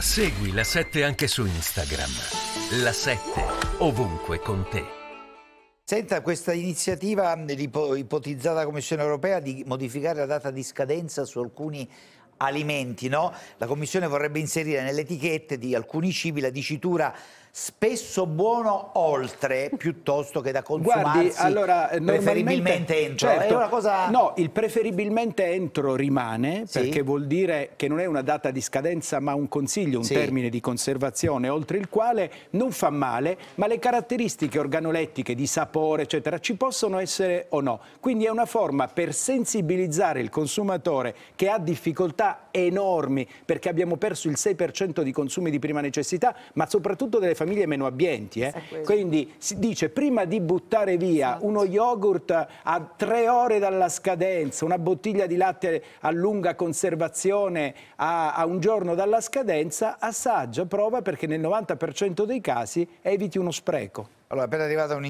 Segui la 7 anche su Instagram. La 7 ovunque con te. Senta, questa iniziativa ipotizzata dalla Commissione europea di modificare la data di scadenza su alcuni alimenti, no? La Commissione vorrebbe inserire nelle etichette di alcuni cibi la dicitura spesso buono oltre piuttosto che da consumarsi Guardi, allora, eh, preferibilmente entro. Certo, cosa... No, il preferibilmente entro rimane sì. perché vuol dire che non è una data di scadenza ma un consiglio, un sì. termine di conservazione oltre il quale non fa male ma le caratteristiche organolettiche di sapore eccetera ci possono essere o no. Quindi è una forma per sensibilizzare il consumatore che ha difficoltà enormi perché abbiamo perso il 6% di consumi di prima necessità ma soprattutto delle famiglie meno abbienti. Eh? Quindi si dice prima di buttare via esatto. uno yogurt a tre ore dalla scadenza, una bottiglia di latte a lunga conservazione a, a un giorno dalla scadenza, assaggia, prova perché nel 90% dei casi eviti uno spreco. Allora, appena arrivata un